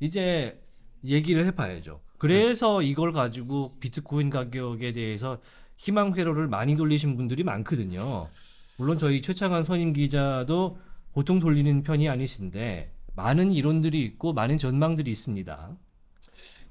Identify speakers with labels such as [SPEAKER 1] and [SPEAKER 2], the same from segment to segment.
[SPEAKER 1] 이제 얘기를 해봐야죠. 그래서 네. 이걸 가지고 비트코인 가격에 대해서 희망 회로를 많이 돌리신 분들이 많거든요. 물론 저희 최창한 선임 기자도 보통 돌리는 편이 아니신데 많은 이론들이 있고 많은 전망들이 있습니다.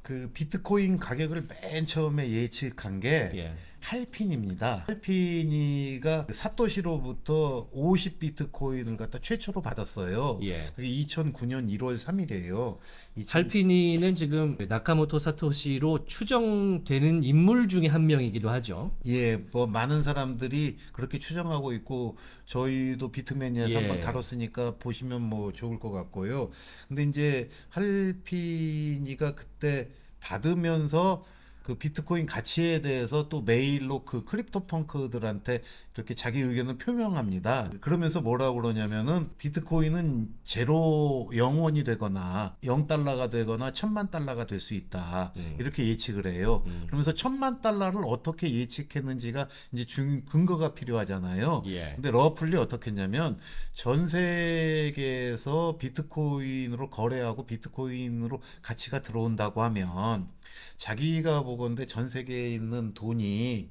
[SPEAKER 1] 그 비트코인 가격을 맨
[SPEAKER 2] 처음에 예측한 게 예. 할핀입니다. 할핀이가 사토시로부터
[SPEAKER 1] 50비트코인을 갖다 최초로 받았어요. 예. 그게 2009년 1월 3일이에요. 2000... 할핀이는 지금 나카모토 사토시로 추정되는 인물 중에 한 명이기도 하죠. 예, 뭐 많은 사람들이 그렇게 추정하고 있고 저희도
[SPEAKER 2] 비트맨이에서 예. 한번 다뤘으니까 보시면 뭐 좋을 것 같고요. 근데 이제 할핀이가 그때 받으면서 그 비트코인 가치에 대해서 또 메일로 그 크립토 펑크들한테 이렇게 자기 의견을 표명합니다. 그러면서 뭐라고 그러냐면은 비트코인은 제로 영원이 되거나 0달러가 되거나 천만 달러가 될 수 있다. 음. 이렇게 예측을 해요. 음. 그러면서 천만 달러를 어떻게 예측했는지가 이제 중, 근거가 필요하잖아요. 예. 근데 러플리 어떻게 했냐면 전 세계에서 비트코인으로 거래하고 비트코인으로 가치가 들어온다고 하면 자기가 보건데 전 세계에 있는 돈이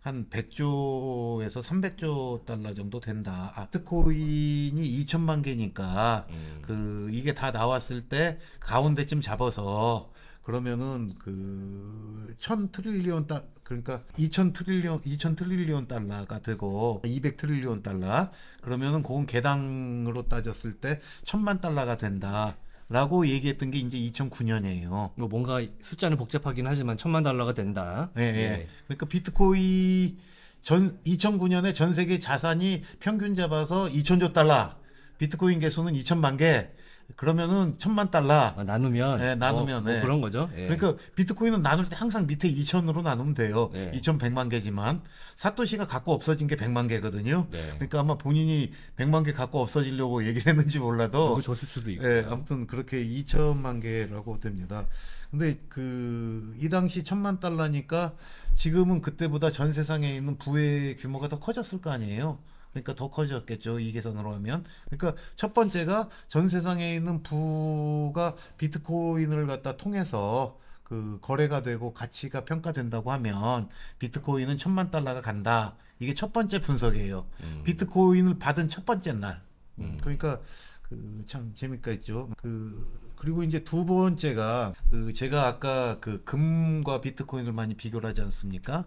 [SPEAKER 2] 한 100조에서 300조 달러 정도 된다. 아, 비트코인이 2천만 개니까 음. 그 이게 다 나왔을 때 가운데쯤 잡아서 그러면은 그천 트릴리온 달 그러니까 2천 트릴리온 2천 트릴리온 달러가 되고 200 트릴리온 달러 그러면은 그건 개당으로 따졌을 때 천만 달러가 된다. 라고 얘기했던 게 이제 2009년이에요. 뭐 뭔가 숫자는 복잡하긴 하지만 천만 달러가 된다. 예, 예. 예. 그러니까 비트코인 전 2009년에 전 세계 자산이 평균 잡아서 2천조 달러, 비트코인 개수는 2천만 개, 그러면은 천만 달러 아, 나누면 네, 나누면 어, 뭐 네. 그런 거죠. 예. 그러니까 비트코인은 나눌 때 항상 밑에 2천으로 나누면 돼요. 예. 2,100만 개지만 사토시가 갖고 없어진 게 100만 개거든요. 네. 그러니까 아마 본인이 100만 개 갖고 없어지려고 얘기를 했는지 몰라도 줬을 수도 있고. 예, 아무튼 그렇게 2천만 개라고 됩니다. 근데 그 이 당시 천만 달러니까 지금은 그때보다 전 세상에 있는 부의 규모가 더 커졌을 거 아니에요. 그러니까 더 커졌겠죠. 이 계산으로 하면. 그러니까 첫 번째가 전 세상에 있는 부가 비트코인을 갖다 통해서 그 거래가 되고 가치가 평가된다고 하면 비트코인은 천만 달러가 간다. 이게 첫 번째 분석이에요. 음. 비트코인을 받은 첫 번째 날. 음. 그러니까 그참 재미가 있죠. 그 그리고 이제 두 번째가 그 제가 아까 그 금과 비트코인을 많이 비교를 하지 않습니까?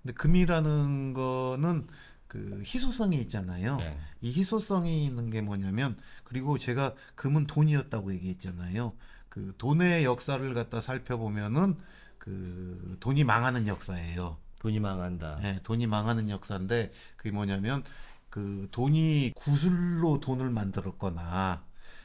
[SPEAKER 2] 근데 금이라는 거는 그 희소성이 있잖아요. 네. 이 희소성이 있는 게 뭐냐면 그리고 제가 금은 돈이었다고 얘기했잖아요. 그 돈의 역사를 갖다 살펴보면은 그 돈이 망하는 역사예요. 돈이 망한다. 네, 돈이 망하는 역사인데 그게 뭐냐면 그 돈이 구슬로 돈을 만들었거나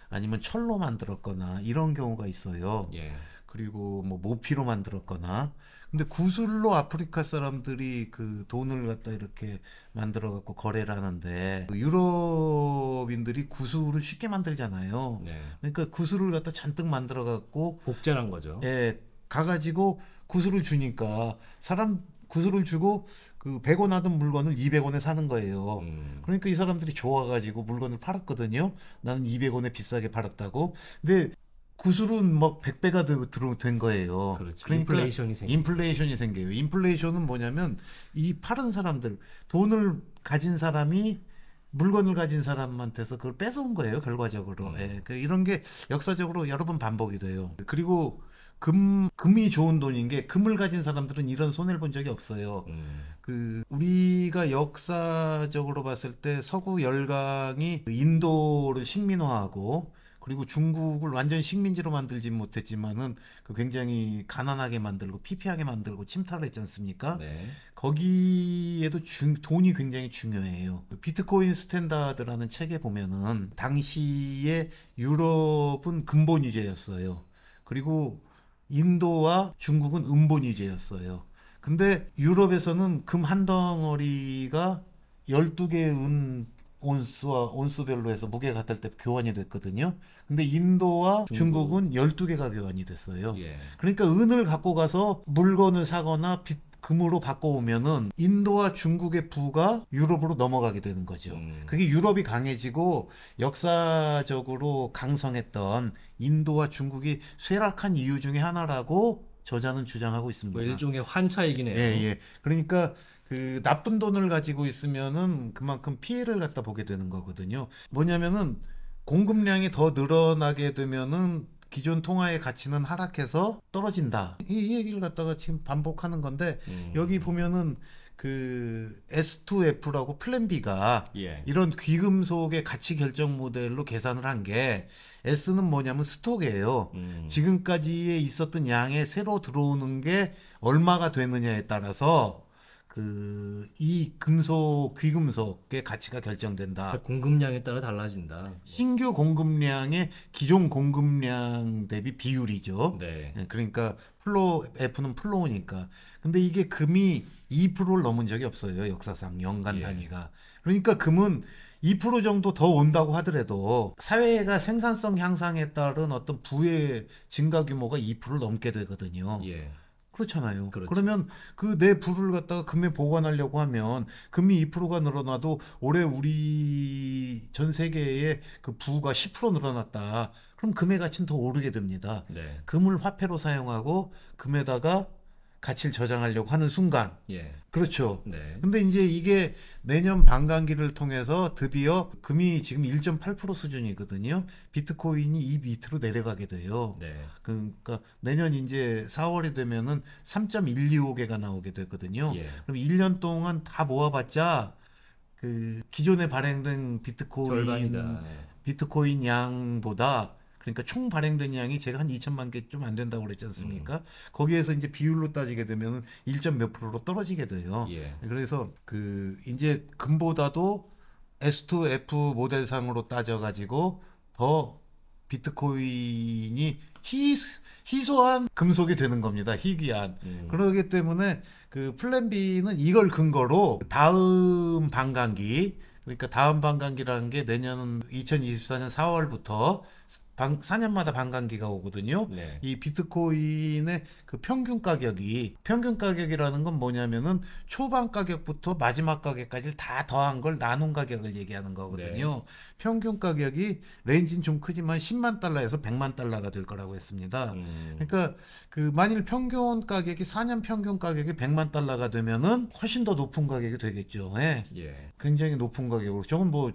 [SPEAKER 2] 아니면 철로 만들었거나 이런 경우가 있어요. 예. 그리고 뭐 모피로 만들었거나 근데 구슬로 아프리카 사람들이 그 돈을 갖다 이렇게 만들어 갖고 거래를 하는데 그 유럽인들이 구슬을 쉽게 만들잖아요. 네. 그러니까 구슬을 갖다 잔뜩 만들어 갖고 복제한 거죠. 예. 가 가지고 구슬을 주니까 사람 구슬을 주고 그 100원 하던 물건을 200원에 사는 거예요. 음. 그러니까 이 사람들이 좋아가지고 물건을 팔았거든요. 나는 200원에 비싸게 팔았다고. 근데 구슬은 막 100배가 되 들어, 된 거예요. 그렇죠. 그러니까 인플레이션이 생겨요. 인플레이션이 생겨요. 인플레이션은 뭐냐면 이 파는 사람들 돈을 가진 사람이 물건을 가진 사람한테서 그걸 뺏어온 거예요 결과적으로 음. 예. 그 이런 게 역사적으로 여러 번 반복이 돼요 그리고 금 금이 좋은 돈인 게 금을 가진 사람들은 이런 손해를 본 적이 없어요 음. 그 우리가 역사적으로 봤을 때 서구 열강이 인도를 식민화하고 그리고 중국을 완전 식민지로 만들진 못했지만은 그 굉장히 가난하게 만들고 피폐하게 만들고 침탈을 했지 않습니까? 네. 거기에도 중, 돈이 굉장히 중요해요. 그 비트코인 스탠다드라는 책에 보면은 당시에 유럽은 근본 유제였어요. 그리고 인도와 중국은 음본 유제였어요. 근데 유럽에서는 금 한 덩어리가 12개의 은 온수와온수별로 해서 무게 가 같을 때 교환이 됐거든요. 근데 인도와 중국. 은 12개가 교환이 됐어요. 예. 그러니까 은을 갖고 가서 물건을 사거나 빚 금으로 바꿔오면은 인도와 중국의 부가 유럽으로 넘어가게 되는 거죠. 음. 그게 유럽이 강해지고 역사적으로 강성했던 인도와 중국이 쇠락한 이유 중에 하나라고 저자는 주장하고 있습니다. 뭐 일종의 환차이긴 해요. 예, 예. 그러니까 그 나쁜 돈을 가지고 있으면은 그만큼 피해를 갖다 보게 되는 거거든요. 뭐냐면은 공급량이 더 늘어나게 되면은 기존 통화의 가치는 하락해서 떨어진다. 이, 이 얘기를 갖다가 지금 반복하는 건데 음. 여기 보면은 그 S2F라고 플랜 B가 예. 이런 귀금속의 가치 결정 모델로 계산을 한 게 S는 뭐냐면 스톡이에요. 음. 지금까지의 있었던 양에 새로 들어오는 게 얼마가 되느냐에 따라서 그이 금속 귀금속의 가치가 결정된다. 공급량에 따라 달라진다. 신규 공급량의 기존 공급량 대비 비율이죠. 네. 예, 그러니까 플로 F는 플로우니까. 근데 이게 금이 2%를 넘은 적이 없어요. 역사상 연간 단위가. 예. 그러니까 금은 2% 정도 더 온다고 하더라도 사회가 생산성 향상에 따른 어떤 부의 증가 규모가 2%를 넘게 되거든요. 예. 그렇잖아요. 그렇죠. 그러면 그 내 부를 갖다가 금에 보관하려고 하면 금이 2%가 늘어나도 올해 우리 전 세계의 그 부가 10% 늘어났다. 그럼 금의 가치는 더 오르게 됩니다. 네. 금을 화폐로 사용하고 금에다가 가치를 저장하려고 하는 순간. 예. 그렇죠. 네. 근데 이제 이게 내년 반감기를 통해서 드디어 금이 지금 1.8% 수준이거든요. 비트코인이 2비트로 내려가게 돼요. 네. 그러니까 내년 이제 4월이 되면은 3.125개가 나오게 되거든요. 예. 그럼 1년 동안 다 모아봤자 그 기존에 발행된 비트코인 절반이다. 비트코인 양보다 그러니까 총 발행된 양이 제가 한 2천만 개 좀 안 된다고 그랬지 않습니까? 음. 거기에서 이제 비율로 따지게 되면 1.몇 프로로 떨어지게 돼요. 예. 그래서 그 이제 금보다도 S2F 모델상으로 따져가지고 더 비트코인이 희, 희소한 금속이 되는 겁니다. 희귀한. 음. 그러기 때문에 그 플랜 B는 이걸 근거로 다음 반감기 그러니까 다음 반감기라는 게 내년 2024년 4월부터 방, 4년마다 반감기가 오거든요. 네. 이 비트코인의 그 평균 가격이 평균 가격이라는 건 뭐냐면은 초반 가격부터 마지막 가격까지 다 더한 걸 나눈 가격을 얘기하는 거거든요. 네. 평균 가격이 레인지는 좀 크지만 10만 달러에서 100만 달러가 될 거라고 했습니다. 음. 그러니까 그 만일 평균 가격이 4년 평균 가격이 100만 달러가 되면은 훨씬 더 높은 가격이 되겠죠. 예. 예. 굉장히 높은 가격으로 저건 뭐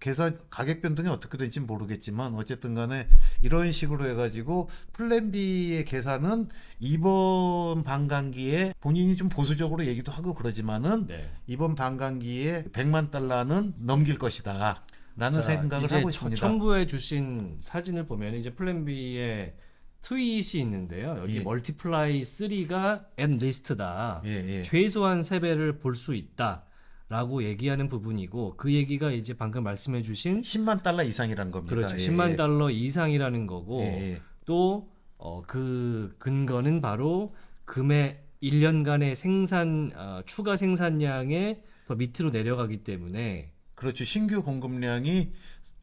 [SPEAKER 2] 계산 가격 변동이 어떻게 될지 모르겠지만 어쨌든 간에 이런 식으로 해가지고 플랜 B의 계산은 이번 반감기에 본인이 좀 보수적으로 얘기도 하고 그러지만은 네. 이번 반감기에 100만 달러는 넘길 것이다. 라는 자, 생각을 하고 있습니다.
[SPEAKER 1] 첨부해 주신 사진을 보면 이제 플랜 B의 트윗이 있는데요. 여기 예. 멀티플라이 3가 앤 리스트다. 예, 예. 최소한 세배를볼 수 있다. 라고 얘기하는 부분이고 그 얘기가 이제 방금 말씀해 주신 10만 달러 이상이라는 겁니다. 그렇죠. 예, 10만 예. 달러 이상이라는 거고 예, 예. 또그 어, 그 근거는 바로 금의 1년간의 생산 어, 추가 생산량에더 밑으로 내려가기 때문에 그렇죠. 신규 공급량이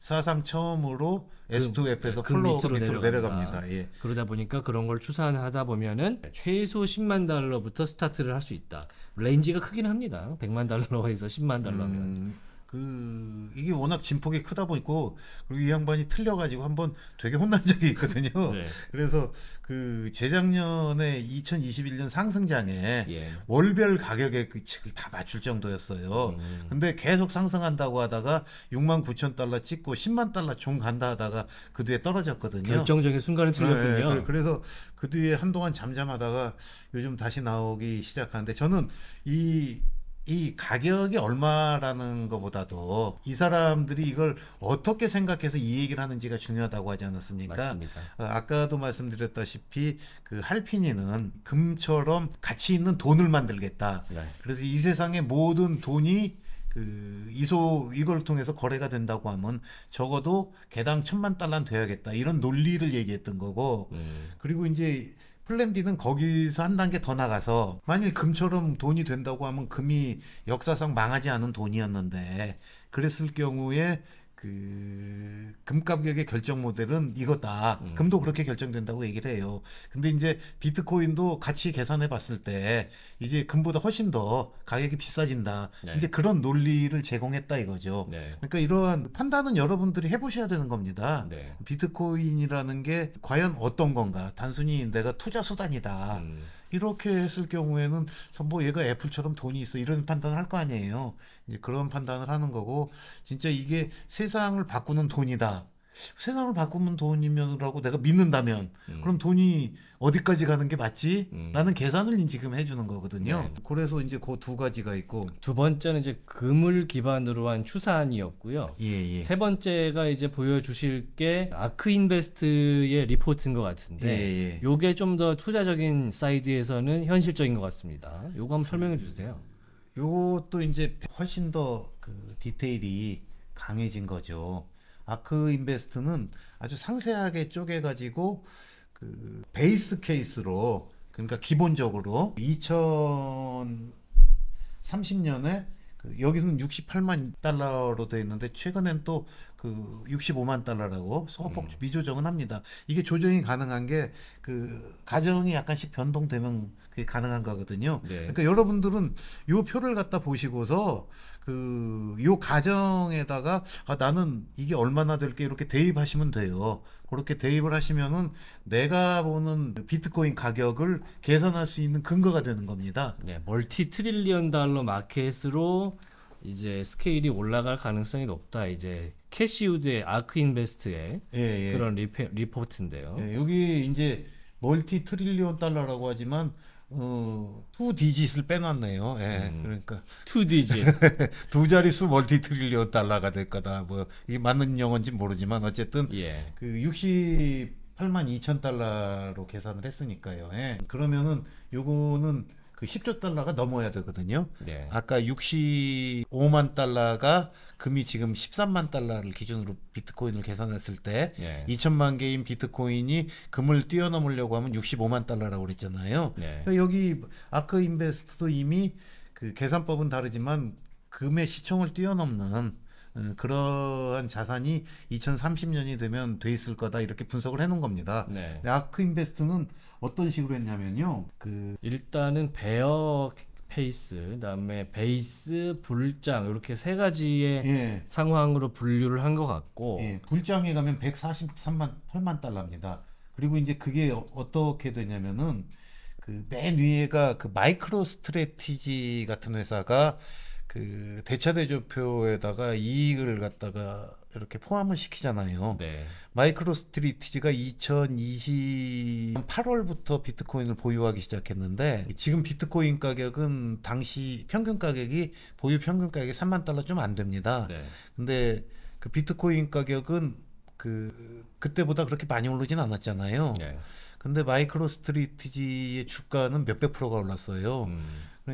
[SPEAKER 1] 사상 처음으로 그, S2F에서 그 플로 밑으로, 밑으로 내려갑니다. 예. 그러다 보니까 그런 걸 추산하다 보면은 최소 10만 달러부터 스타트를 할 수 있다. 레인지가 크긴 합니다. 100만 달러에서 10만 달러면. 음... 이게 워낙
[SPEAKER 2] 진폭이 크다 보니까 그리고 이 양반이 틀려가지고 한번 되게 혼난 적이 있거든요. 네. 그래서 그 재작년에 2021년 상승장에 예. 월별 가격의 그 책을 다 맞출 정도였어요. 음. 근데 계속 상승한다고 하다가 6만 9천 달러 찍고 10만 달러 총 간다 하다가 그 뒤에 떨어졌거든요. 결정적인 순간에 틀렸군요. 네, 네, 그래서 그 뒤에 한동안 잠잠하다가 요즘 다시 나오기 시작하는데 저는 이이 가격이 얼마라는 것보다도 이 사람들이 이걸 어떻게 생각해서 이 얘기를 하는지가 중요하다고 하지 않았습니까? 맞습니다. 어, 아까도 말씀드렸다시피 그 할피니는 금처럼 가치 있는 돈을 만들겠다. 네. 그래서 이 세상의 모든 돈이 그 이소 이걸 통해서 거래가 된다고 하면 적어도 개당 천만 달러는 돼야겠다 이런 논리를 얘기했던 거고 음. 그리고 이제 플랜 B는 거기서 한 단계 더 나가서 만일 금처럼 돈이 된다고 하면 금이 역사상 망하지 않은 돈이었는데 그랬을 경우에 그 금가격의 결정 모델은 이거다. 음. 금도 그렇게 결정된다고 얘기를 해요. 근데 이제 비트코인도 같이 계산해 봤을 때 이제 금보다 훨씬 더 가격이 비싸진다. 네. 이제 그런 논리를 제공했다 이거죠. 네. 그러니까 이러한 판단은 여러분들이 해보셔야 되는 겁니다. 네. 비트코인이라는 게 과연 어떤 건가? 단순히 내가 투자 수단이다. 음. 이렇게 했을 경우에는 뭐 얘가 애플처럼 돈이 있어 이런 판단을 할 거 아니에요. 이제 그런 판단을 하는 거고 진짜 이게 세상을 바꾸는 돈이다. 세상을 바꾸면 돈이면라고 내가 믿는다면 음. 그럼 돈이 어디까지 가는 게 맞지라는 음. 계산을 지금 해주는 거거든요. 네.
[SPEAKER 1] 그래서 이제 그 두 가지가 있고 두 번째는 이제 금을 기반으로 한 추산이었고요. 예, 예. 세 번째가 이제 보여주실 게 아크 인베스트의 리포트인 것 같은데 예, 예. 요게 좀 더 투자적인 사이드에서는 현실적인 것 같습니다. 요거 한번 설명해 주세요. 요것도 이제 훨씬 더 그 디테일이 강해진
[SPEAKER 2] 거죠. 아크 인베스트는 아주 상세하게 쪼개가지고 그 베이스 케이스로 그러니까 기본적으로 2030년에 그 여기는 68만 달러로 되어 있는데 최근엔 또그 65만 달러라고 소폭 주 음. 미조정은 합니다. 이게 조정이 가능한 게 그 가정이 약간씩 변동되면 그게 가능한 거거든요. 네. 그러니까 여러분들은 요 표를 갖다 보시고서 그 요 가정에다가 아 나는 이게 얼마나 될 게 이렇게 대입하시면 돼요. 그렇게 대입을 하시면은 내가 보는 비트코인 가격을 계산할 수 있는 근거가 되는 겁니다.
[SPEAKER 1] 네, 멀티 트릴리언 달러 마켓으로 이제 스케일이 올라갈 가능성이 높다. 이제 캐시우드의 아크 인베스트의 예, 예. 그런 리페, 리포트인데요. 예, 여기 이제 멀티 트릴리온 달러라고 하지만 어, 투 디짓을 빼놨네요.
[SPEAKER 2] 예, 음, 그러니까 투 디짓 두 자릿수 멀티 트릴리온 달러가 될 거다. 뭐 이게 맞는 영어인지 모르지만 어쨌든 예. 그 68만 2천 달러로 계산을 했으니까요. 예. 그러면은 요거는 그 10조 달러가 넘어야 되거든요. 네. 아까 65만 달러가 금이 지금 13만 달러를 기준으로 비트코인을 계산했을 때 네. 2천만 개인 비트코인이 금을 뛰어넘으려고 하면 65만 달러라고 그랬잖아요. 네. 그러니까 여기 아크 인베스트도 이미 그 계산법은 다르지만 금의 시총을 뛰어넘는 어, 그러한 자산이 2030년이 되면 돼 있을 거다 이렇게 분석을 해놓은 겁니다. 네. 아크 인베스트는 어떤 식으로 했냐면요.
[SPEAKER 1] 그 일단은 베어 페이스, 그다음에 베이스, 불장 이렇게 세 가지의 예. 상황으로 분류를 한 것 같고 예. 불장에 가면 143만 8만 달러입니다. 그리고 이제 그게
[SPEAKER 2] 어, 어떻게 되냐면은 그 맨 위에가 그 마이크로 스트레티지 같은 회사가 그 대차 대조표에다가 이익을 갖다가 이렇게 포함을 시키잖아요. 네. 마이크로스트리티지가 2020년 8월부터 비트코인을 보유하기 시작했는데 지금 비트코인 가격은 당시 평균 가격이 보유 평균 가격이 3만 달러 좀 안 됩니다. 네. 근데 그 비트코인 가격은 그 그때보다 그렇게 많이 오르진 않았잖아요. 네. 근데 마이크로스트리티지의 주가는 몇백 프로가 올랐어요. 음.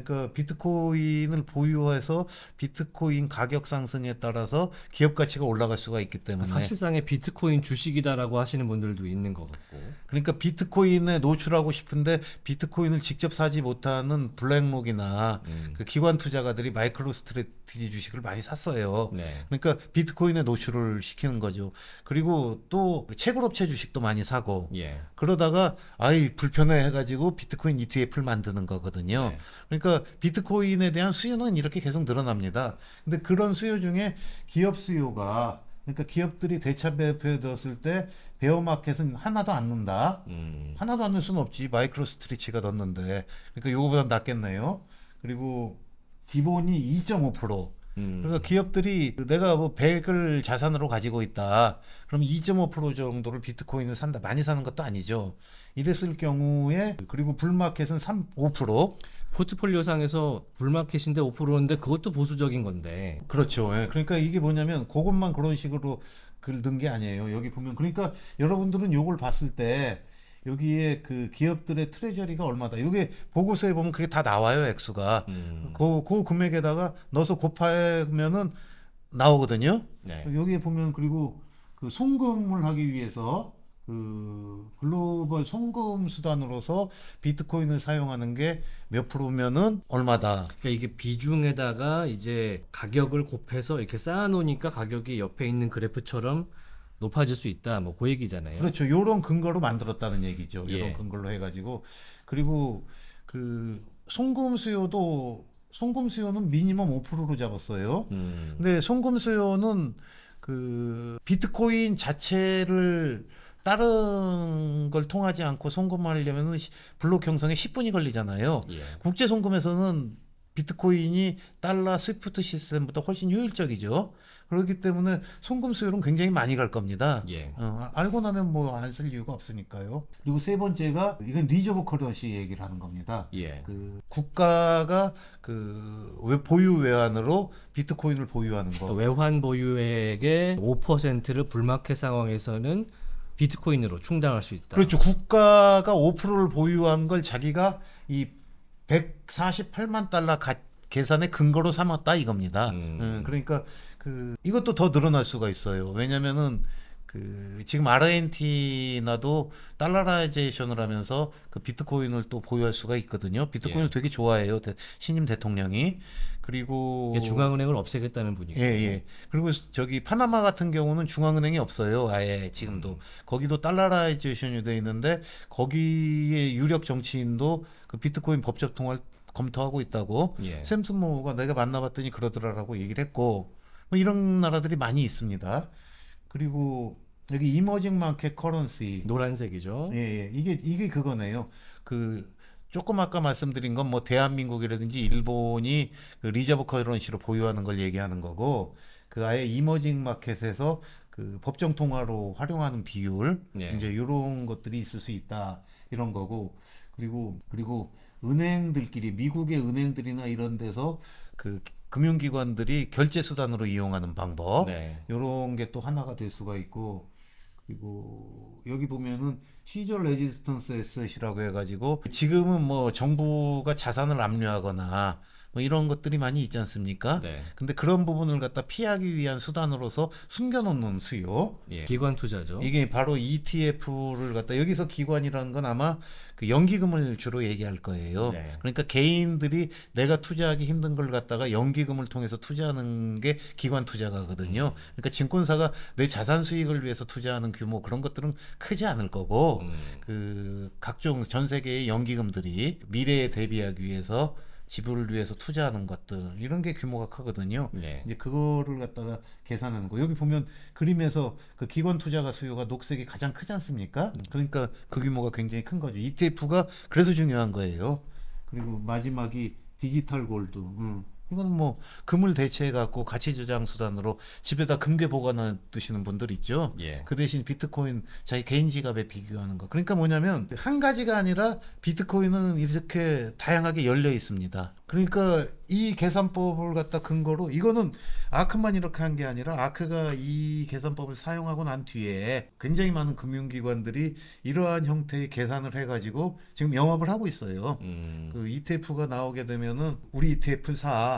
[SPEAKER 2] 그러니까 비트코인을 보유해서 비트코인 가격 상승에 따라서 기업 가치가 올라갈 수가 있기 때문에 사실상의 비트코인 주식이다라고 하시는 분들도 있는 것 같고 그러니까 비트코인에 노출하고 싶은데 비트코인을 직접 사지 못하는 블랙록이나 음. 그 기관 투자가들이 마이크로 스트레티지 주식을 많이 샀어요. 네. 그러니까 비트코인에 노출을 시키는 거죠. 그리고 또 채굴업체 주식도 많이 사고 예. 그러다가 아이 불편해 해가지고 비트코인 ETF를 만드는 거거든요. 네. 그러니까 그러니까 비트코인에 대한 수요는 이렇게 계속 늘어납니다. 근데 그런 수요 중에 기업 수요가 그러니까 기업들이 대차 발표되었을 때 베어마켓은 하나도 안 넣는다. 음. 하나도 안 넣을 수는 없지. 마이크로 스트리치가 넣는데. 그러니까 요거보다 낫겠네요. 그리고 기본이 2.5% 음. 그래서 그러니까 기업들이 내가 뭐 100을 자산으로 가지고 있다. 그럼 2.5% 정도를 비트코인을 산다. 많이 사는 것도 아니죠.
[SPEAKER 1] 이랬을 경우에 그리고 불마켓은 3, 5% 포트폴리오상에서 불마켓인데 5%인데 그것도 보수적인 건데. 그렇죠. 예. 그러니까 이게 뭐냐면 그것만 그런
[SPEAKER 2] 식으로 긁든게 아니에요. 여기 보면 그러니까 여러분들은 요걸 봤을 때 여기에 그 기업들의 트레저리가 얼마다. 이게 보고서에 보면 그게 다 나와요, 액수가. 음. 그, 그 금액에다가 넣어서 곱하면은 나오거든요. 네. 여기에 보면 그리고 그 송금을 하기 위해서 그 글로벌 송금 수단으로서 비트코인을 사용하는 게 몇 프로면은
[SPEAKER 1] 얼마다. 그러니까 이게 비중에다가 이제 가격을 곱해서 이렇게 쌓아놓으니까 가격이 옆에 있는 그래프처럼 높아질 수 있다. 뭐 그 얘기잖아요. 그렇죠.
[SPEAKER 2] 요런 근거로 만들었다는 얘기죠. 예. 요런 예. 근거로 해 가지고 그리고 그 송금 수요도 송금 수요는 미니멈 5%로 잡았어요. 음. 근데 송금 수요는 그 비트코인 자체를 다른 걸 통하지 않고 송금하려면 블록 형성에 10분이 걸리잖아요. 예. 국제 송금에서는 비트코인이 달러 스위프트 시스템보다 훨씬 효율적이죠. 그렇기 때문에 송금 수율은 굉장히 많이 갈 겁니다. 예. 어, 알고 나면 뭐 안 쓸 이유가 없으니까요. 그리고 세 번째가 이건 리저브 커런시 얘기를 하는 겁니다.
[SPEAKER 1] 예. 그
[SPEAKER 2] 국가가
[SPEAKER 1] 그 보유 외환으로 비트코인을 보유하는 거. 외환 보유액의 5%를 불마켓 상황에서는 비트코인으로 충당할 수 있다. 그렇죠.
[SPEAKER 2] 국가가 5%를 보유한 걸 자기가 이 148만 달러 가, 계산의 근거로 삼았다 이겁니다. 음. 음, 그러니까 그 이것도 더 늘어날 수가 있어요. 왜냐면은 그 지금 아르헨티나도 달러라이제이션을 하면서 그 비트코인을 또 보유할 수가 있거든요. 비트코인을 예. 되게 좋아해요. 대, 신임 대통령이. 그리고 중앙은행을 없애겠다는 분위기. 예, 예. 그리고 저기 파나마 같은 경우는 중앙은행이 없어요. 아예 지금도. 음. 거기도 달러라이제이션이 돼 있는데 거기에 유력 정치인도 그 비트코인 법적 통화를 검토하고 있다고 예. 샘슨모가 내가 만나봤더니 그러더라라고 얘기를 했고 뭐 이런 나라들이 많이 있습니다. 그리고 여기 이머징 마켓 커런시 노란색이죠. 예, 예. 이게 이게 그거네요. 그 조금 아까 말씀드린 건 뭐 대한민국이라든지 일본이 그 리저브 커런시로 보유하는 걸 얘기하는 거고 그 아예 이머징 마켓에서 그 법정 통화로 활용하는 비율 예. 이제 이런 것들이 있을 수 있다 이런 거고 그리고 그리고 은행들끼리 미국의 은행들이나 이런 데서 그 금융기관들이 결제 수단으로 이용하는 방법 네. 이런 게 또 하나가 될 수가 있고 그리고 여기 보면은 시절 레지스턴스 에셋이라고 해가지고 지금은 뭐 정부가 자산을 압류하거나 뭐 이런 것들이 많이 있지 않습니까? 네. 근데 그런 부분을 갖다 피하기 위한 수단으로서 숨겨놓는 수요. 예. 기관 투자죠. 이게 바로 ETF를 갖다 여기서 기관이라는 건 아마 그 연기금을 주로 얘기할 거예요. 네. 그러니까 개인들이 내가 투자하기 힘든 걸 갖다가 연기금을 통해서 투자하는 게 기관 투자가거든요. 음. 그러니까 증권사가 내 자산 수익을 위해서 투자하는 규모 그런 것들은 크지 않을 거고 음. 그 각종 전 세계의 연기금들이 미래에 대비하기 위해서 지불을 위해서 투자하는 것들 이런 게 규모가 크거든요. 네. 이제 그거를 갖다가 계산하는 거. 여기 보면 그림에서 그 기관 투자가 수요가 녹색이 가장 크지 않습니까? 음. 그러니까 그 규모가 굉장히 큰 거죠. ETF가 그래서 중요한 거예요. 그리고 마지막이 디지털 골드. 음. 이건뭐 금을 대체해 갖고 가치 저장 수단으로 집에다 금괴 보관을 두시는 분들 있죠. 예. 그 대신 비트코인 자기 개인 지갑에 비교하는 거. 그러니까 뭐냐면 한 가지가 아니라 비트코인은 이렇게 다양하게 열려 있습니다. 그러니까 이 계산법을 갖다 근거로 이거는 아크만 이렇게 한 게 아니라 아크가 이 계산법을 사용하고 난 뒤에 굉장히 많은 금융기관들이 이러한 형태의 계산을 해가지고 지금 영업을 하고 있어요. 음. 그 ETF가 나오게 되면은 우리 ETF 사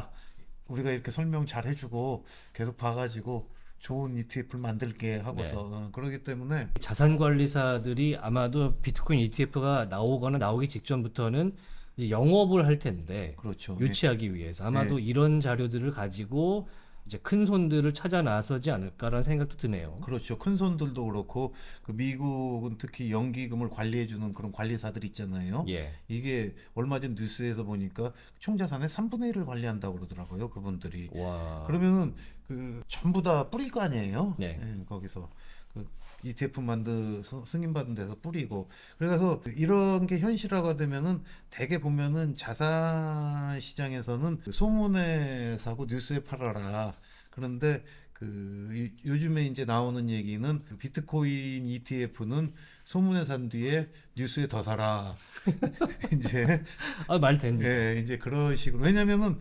[SPEAKER 2] 우리가 이렇게 설명 잘 해주고 계속 봐가지고 좋은 ETF를
[SPEAKER 1] 만들게 하고서 네. 어,
[SPEAKER 2] 그러기 때문에
[SPEAKER 1] 자산 관리사들이 아마도 비트코인 ETF가 나오거나 나오기 직전부터는 영업을 할 텐데 그렇죠. 유치하기 네. 위해서 아마도 네. 이런 자료들을 가지고 이제 큰 손들을 찾아 나서지 않을까라는 생각도 드네요. 그렇죠. 큰 손들도 그렇고 그 미국은 특히 연기금을 관리해주는 그런
[SPEAKER 2] 관리사들 있잖아요. 예. 이게 얼마 전 뉴스에서 보니까 총자산의 3분의 1을 관리한다고 그러더라고요. 그분들이. 와. 그러면은 그 전부 다 뿌릴 거 아니에요. 예. 예 거기서. 이 제품 만드서 승인받은 데서 뿌리고 그래서 이런 게 현실화가 되면은 대개 보면은 자산 시장에서는 그 소문에 사고 뉴스에 팔아라 그런데 그 요즘에 이제 나오는 얘기는 그 비트코인 ETF는 소문에 산 뒤에 뉴스에 더 사라 이제 아말 됩니 예, 이제 그런 식으로 왜냐면은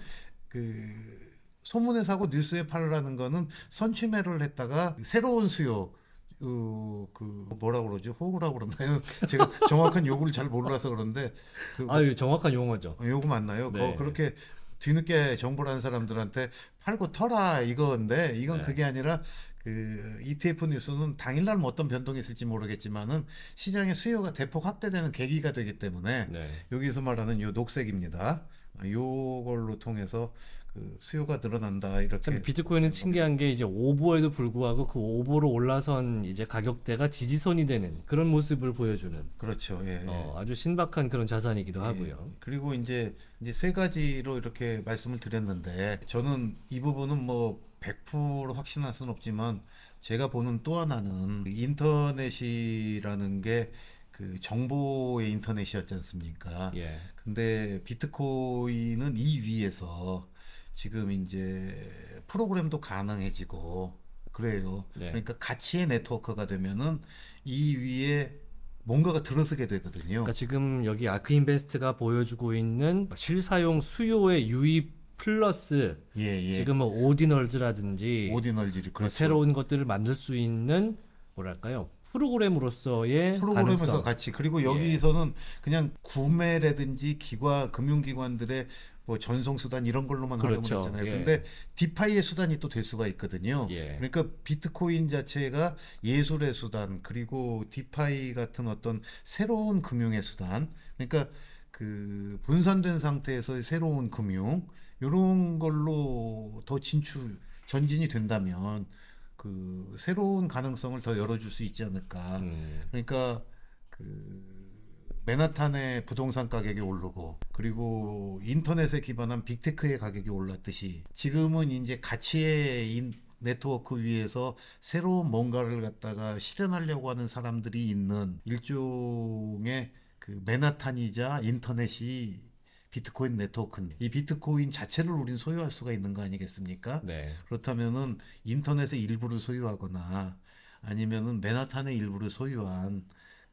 [SPEAKER 2] 그 소문에 사고 뉴스에 팔라는 거는 선취매를 했다가 새로운 수요 어, 그뭐라 그러지 호구라고 그러나요? 제가 정확한 요구를 잘 몰라서 그런데 그, 아유 정확한 용어죠. 어, 요구 맞나요? 네. 거, 그렇게 뒤늦게 정보를 한 사람들한테 팔고 터라 이건데 이건 네. 그게 아니라 그 ETF 뉴스는 당일날 뭐 어떤 변동이 있을지 모르겠지만은 시장의 수요가 대폭 확대되는 계기가 되기 때문에 네. 여기서 말하는 요 녹색입니다. 아, 요걸로 통해서
[SPEAKER 1] 그 수요가 늘어난다 이렇게. 비트코인은 신기한 게 이제 오버에도 불구하고 그 오버로 올라선 이제 가격대가 지지선이 되는 그런 모습을 보여주는. 그렇죠. 예, 예. 어, 아주 신박한 그런 자산이기도 예, 하고요. 예. 그리고 이제 이제 세 가지로 이렇게 말씀을
[SPEAKER 2] 드렸는데 저는 이 부분은 뭐 100% 확신할 수는 없지만 제가 보는 또 하나는 인터넷이라는 게 그 정보의 인터넷이었지 않습니까? 예. 근데 비트코인은 이 위에서 지금 이제 프로그램도 가능해지고 그래요. 네. 그러니까
[SPEAKER 1] 가치의 네트워크가 되면은 이 위에 뭔가가 들어서게 되거든요. 그러니까 지금 여기 아크인베스트가 보여주고 있는 실사용 수요의 유입 플러스 예, 예. 지금은 오디널즈라든지 오디널즈 뭐 그렇죠. 새로운 것들을 만들 수 있는 뭐랄까요 프로그램으로서의 프로그램에서 같이 그리고 예. 여기서는
[SPEAKER 2] 예. 그냥 구매라든지 기관 금융기관들의 뭐 전송 수단 이런 걸로만 그렇죠. 활용을 했잖아요. 예. 근데 디파이의 수단이 또 될 수가 있거든요. 예. 그러니까 비트코인 자체가 예술의 수단 그리고 디파이 같은 어떤 새로운 금융의 수단 그러니까 그 분산된 상태에서의 새로운 금융 요런 걸로 더 진출 전진이 된다면 그 새로운 가능성을 더 열어줄 수 있지 않을까. 음. 그러니까 그 맨하탄의 부동산 가격이 오르고 그리고 인터넷에 기반한 빅테크의 가격이 올랐듯이 지금은 이제 가치의 인, 네트워크 위에서 새로운 뭔가를 갖다가 실현하려고 하는 사람들이 있는 일종의 그 맨하탄이자 인터넷이 비트코인 네트워크는 이 비트코인 자체를 우린 소유할 수가 있는 거 아니겠습니까? 네. 그렇다면은 인터넷의 일부를 소유하거나 아니면은 맨하탄의 일부를 소유한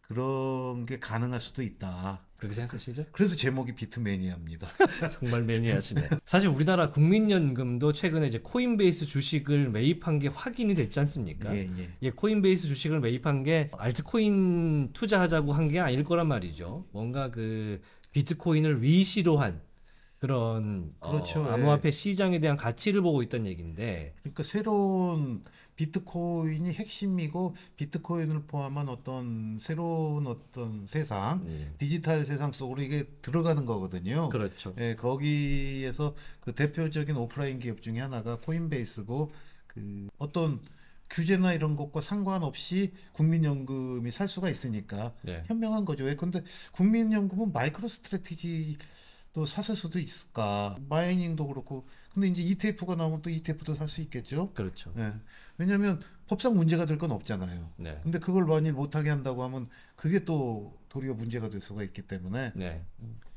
[SPEAKER 2] 그런 게 가능할 수도
[SPEAKER 1] 있다. 그렇게 생각하시죠? 그래서 제목이 비트매니아입니다. 정말 매니아시네. 사실 우리나라 국민연금도 최근에 이제 코인베이스 주식을 매입한 게 확인이 됐지 않습니까? 예, 예. 예 코인베이스 주식을 매입한 게 알트코인 투자하자고 한 게 아닐 거란 말이죠. 뭔가 그 비트코인을 위시로 한 그런 어, 그렇죠. 어, 암호화폐 예. 시장에 대한 가치를 보고 있다는 얘기인데
[SPEAKER 2] 그러니까 새로운 비트코인이 핵심이고 비트코인을 포함한 어떤 새로운 어떤 세상, 네. 디지털 세상 속으로 이게 들어가는 거거든요. 그렇죠. 예, 거기에서 그 대표적인 오프라인 기업 중에 하나가 코인베이스고 그 어떤 규제나 이런 것과 상관없이 국민연금이 살 수가 있으니까 네. 현명한 거죠. 왜 근데 국민연금은 마이크로 스트레티지 또 샀을 수도 있을까? 마이닝도 그렇고. 근데 이제 ETF가 나오면 또 ETF도 살 수 있겠죠? 그렇죠. 예. 왜냐면 하 법상
[SPEAKER 1] 문제가 될 건 없잖아요. 네. 근데
[SPEAKER 2] 그걸 만일 못하게 한다고 하면 그게 또 도리어 문제가 될 수가 있기 때문에. 네.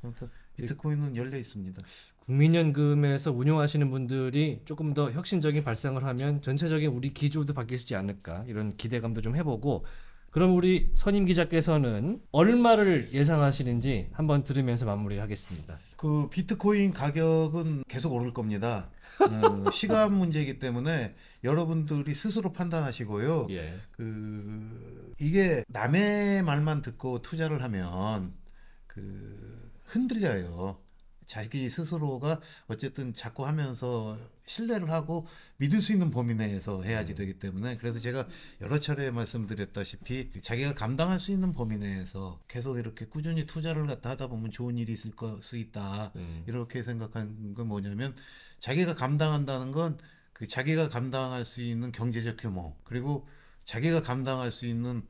[SPEAKER 2] 그러니까 비트코인은 열려 있습니다.
[SPEAKER 1] 국민연금에서 운용하시는 분들이 조금 더 혁신적인 발상을 하면 전체적인 우리 기조도 바뀔 수 있지 않을까 이런 기대감도 좀 해보고 그럼 우리 선임 기자께서는 얼마를 예상하시는지 한번 들으면서 마무리하겠습니다.
[SPEAKER 2] 그 비트코인 가격은 계속 오를 겁니다. 어, 시간 문제이기 때문에 여러분들이 스스로 판단하시고요. 예. 그 이게 남의 말만 듣고 투자를 하면 그 흔들려요. 자기 스스로가 어쨌든 자꾸 하면서 신뢰를 하고 믿을 수 있는 범위 내에서 해야지 음. 되기 때문에 그래서 제가 여러 차례 말씀드렸다시피 자기가 감당할 수 있는 범위 내에서 계속 이렇게 꾸준히 투자를 갖다 하다 보면 좋은 일이 있을 수 있다 음. 이렇게 생각한 건 뭐냐면 자기가 감당한다는 건 그 자기가 감당할 수 있는 경제적 규모 그리고 자기가 감당할 수 있는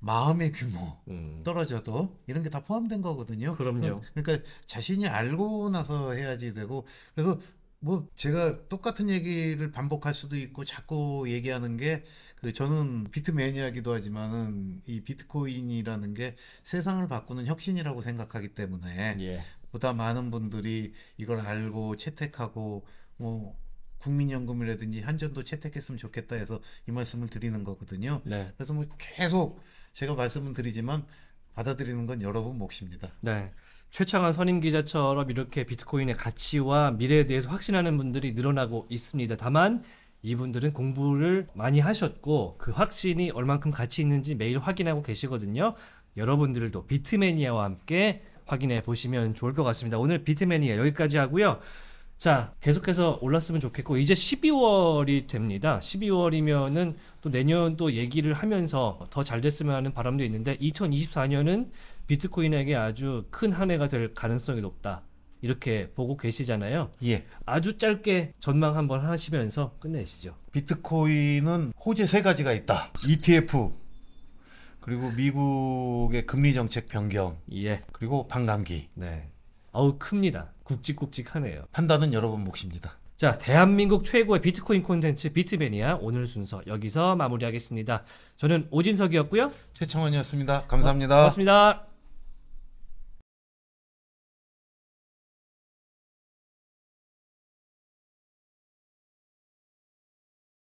[SPEAKER 2] 마음의 규모 음. 떨어져도 이런 게 다 포함된 거거든요. 그럼요. 그러니까, 그러니까 자신이 알고 나서 해야지 되고 그래서 뭐 제가 똑같은 얘기를 반복할 수도 있고 자꾸 얘기하는 게그 저는 비트 매니아기도 하지만은 이 비트코인이라는 게 세상을 바꾸는 혁신이라고 생각하기 때문에 예. 보다 많은 분들이 이걸 알고 채택하고 뭐 국민연금이라든지 한전도 채택했으면 좋겠다 해서 이 말씀을 드리는 거거든요. 네. 그래서 뭐 계속 제가 말씀을 드리지만 받아들이는 건 여러분 몫입니다.
[SPEAKER 1] 네. 최창한 선임 기자처럼 이렇게 비트코인의 가치와 미래에 대해서 확신하는 분들이 늘어나고 있습니다. 다만 이분들은 공부를 많이 하셨고 그 확신이 얼만큼 가치 있는지 매일 확인하고 계시거든요. 여러분들도 비트매니아와 함께 확인해 보시면 좋을 것 같습니다. 오늘 비트매니아 여기까지 하고요. 자, 계속해서 올랐으면 좋겠고 이제 12월이 됩니다. 12월이면은 또내년또 얘기를 하면서 더 잘 됐으면 하는 바람도 있는데 2024년은 비트코인에게 아주 큰 한 해가 될 가능성이 높다. 이렇게 보고 계시잖아요. 예. 아주 짧게 전망 한번 하시면서 끝내시죠. 비트코인은 호재 세 가지가
[SPEAKER 2] 있다. ETF 그리고 미국의 금리 정책 변경. 예.
[SPEAKER 1] 그리고 반감기. 네. 어우 큽니다. 굵직굵직하네요. 판단은 여러분 몫입니다. 자, 대한민국 최고의 비트코인 콘텐츠 비트베니아 오늘 순서 여기서 마무리하겠습니다. 저는 오진석이었고요. 최청원이었습니다. 감사합니다. 고맙습니다.